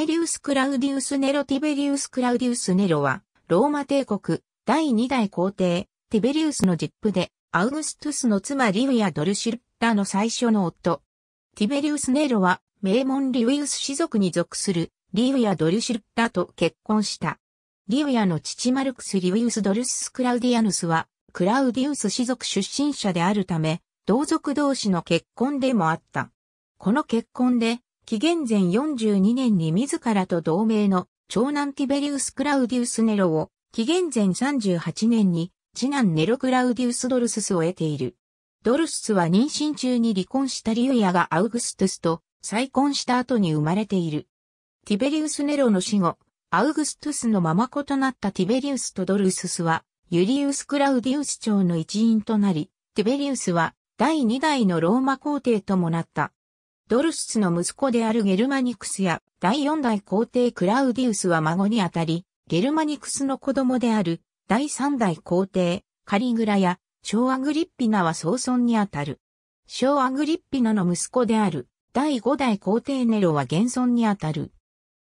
ベリウス・クラウディウス・ネロ・ティベリウス・クラウディウス・ネロは、ローマ帝国、第2代皇帝、ティベリウスの実父で、アウグストゥスの妻リウィア・ドルシュッラの最初の夫。ティベリウス・ネロは、名門リウィウス氏族に属する、リウィア・ドルシュッラと結婚した。リウィアの父マルクス・リウィウス・ドルス・クラウディアヌスは、クラウディウス氏族出身者であるため、同族同士の結婚でもあった。この結婚で、紀元前42年に自らと同盟の長男ティベリウス・クラウディウス・ネロを、紀元前38年に次男ネロ・クラウディウス・ドルススを得ている。ドルススは妊娠中に離婚したリュイアがアウグストゥスと再婚した後に生まれている。ティベリウス・ネロの死後、アウグストゥスのままとなったティベリウスとドルススは、ユリウス・クラウディウス朝の一員となり、ティベリウスは第2代のローマ皇帝ともなった。ドルスツの息子であるゲルマニクスや第四代皇帝クラウディウスは孫にあたり、ゲルマニクスの子供である第三代皇帝カリグラや小アグリッピナは総孫にあたる。小アグリッピナの息子である第五代皇帝ネロは現孫にあたる。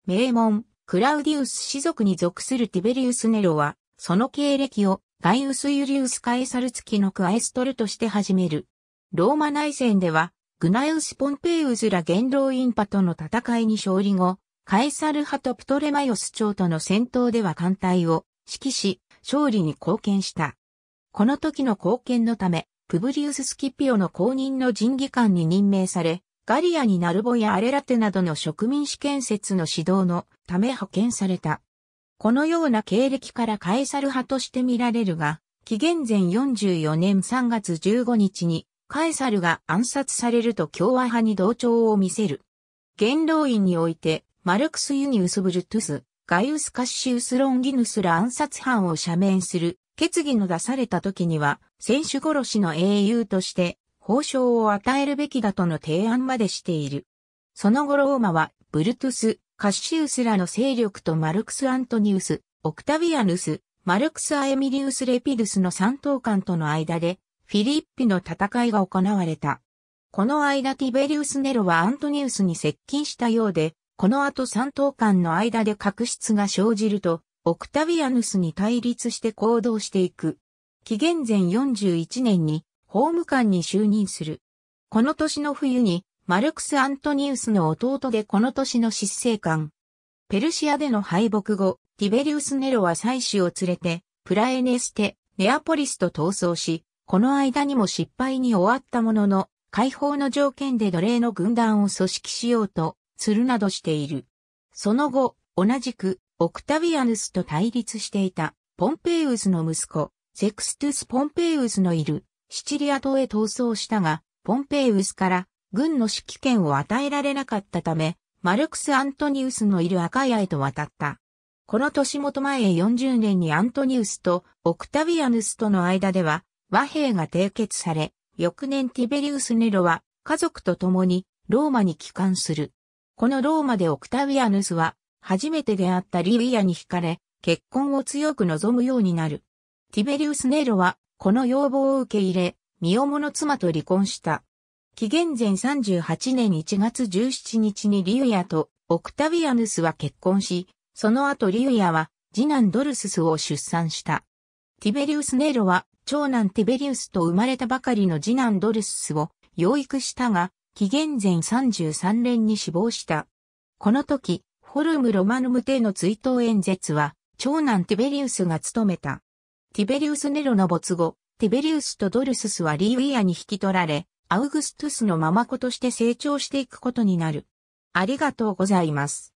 名門クラウディウス氏族に属するティベリウスネロは、その経歴をガイウス・ユリウス・カエサルツキのクアエストルとして始める。ローマ内戦では、グナウス・ポンペイウズら元老院派との戦いに勝利後、カエサル派とプトレマヨス朝との戦闘では艦隊を指揮し、勝利に貢献した。この時の貢献のため、プブリウス・スキピオの公認の人技官に任命され、ガリアにナルボやアレラテなどの植民主建設の指導のため派遣された。このような経歴からカエサル派として見られるが、紀元前44年3月15日にカエサルが暗殺されると共和派に同調を見せる。元老院において、マルクス・ユニウス・ブルトゥス、ガイウス・カッシウス・ロンギヌスら暗殺犯を赦免する、決議の出された時には、選手殺しの英雄として、報奨を与えるべきだとの提案までしている。その後ローマは、ブルトゥス、カッシウスらの勢力とマルクス・アントニウス、オクタビアヌス、マルクス・アエミリウス・レピドゥスの三等間との間で、フィリッピの戦いが行われた。この間ティベリウス・ネロはアントニウスに接近したようで、この後三等間の間で確執が生じると、オクタビアヌスに対立して行動していく。紀元前41年に法務官に就任する。この年の冬に、マルクス・アントニウスの弟でこの年の執政官。ペルシアでの敗北後、ティベリウス・ネロは妻子を連れて、プラエネステ、ネアポリスと逃走し、この間にも失敗に終わったものの、解放の条件で奴隷の軍団を組織しようと、するなどしている。その後、同じく、オクタビアヌスと対立していた、ポンペイウスの息子、セクストゥス・ポンペイウスのいる、シチリア島へ逃走したが、ポンペイウスから、軍の指揮権を与えられなかったため、マルクス・アントニウスのいる赤い愛へと渡った。この年元前40年にアントニウスとオクタビアヌスとの間では、和平が締結され、翌年ティベリウス・ネロは家族と共にローマに帰還する。このローマでオクタウィアヌスは初めて出会ったリウィアに惹かれ、結婚を強く望むようになる。ティベリウス・ネロはこの要望を受け入れ、身重の妻と離婚した。紀元前38年1月17日にリウィアとオクタウィアヌスは結婚し、その後リウィアは次男ドルススを出産した。ティベリウス・ネロは、長男ティベリウスと生まれたばかりの次男ドルススを養育したが、紀元前33年に死亡した。この時、フォルム・ロマヌム帝の追悼演説は、長男ティベリウスが務めた。ティベリウス・ネロの没後、ティベリウスとドルススはリーウィアに引き取られ、アウグストゥスのママ子として成長していくことになる。ありがとうございます。